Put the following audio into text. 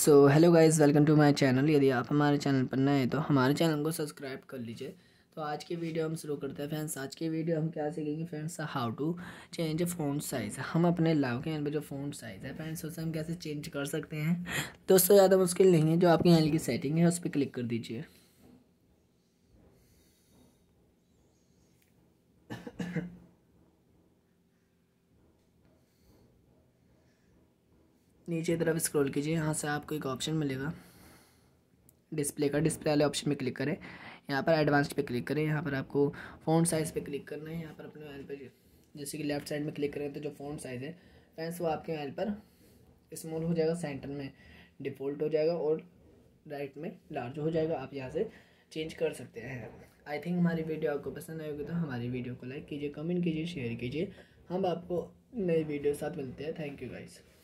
so hello guys welcome to my channel यदि आप हमारे चैनल पर नए हैं तो हमारे चैनल को सब्सक्राइब कर लीजिए तो आज की वीडियो हम शुरू करते हैं फ्रेंड्स आज की वीडियो हम क्या सीखेंगे friends how to change phone size हम अपने लाव के यहाँ पर जो फोन साइज़ है फ्रेंड्स उसे हम कैसे चेंज कर सकते हैं दोस्तों ज़्यादा मुश्किल नहीं है जो आपके यहाँ की सेटिंग है उस पर क्लिक कर दीजिए नीचे तरफ स्क्रॉल कीजिए यहाँ से आपको एक ऑप्शन मिलेगा डिस्प्ले का डिस्प्ले वाले ऑप्शन में क्लिक करें यहाँ पर एडवांस्ड पे क्लिक करें यहाँ पर आपको फ़ॉन्ट साइज़ पे क्लिक करना है यहाँ पर अपने मोबाइल पर जैसे कि लेफ्ट साइड में क्लिक करें तो जो फ़ॉन्ट साइज़ है फ्रेंड्स वो आपके मोबाइल पर स्मॉल हो जाएगा सेंटर में डिफ़ॉल्ट हो जाएगा और राइट में लार्ज हो जाएगा आप यहाँ से चेंज कर सकते हैं आई थिंक हमारी वीडियो आपको पसंद आएगी तो हमारी वीडियो को लाइक कीजिए कमेंट कीजिए शेयर कीजिए हम आपको नई वीडियो के साथ मिलते हैं थैंक यू गाइज़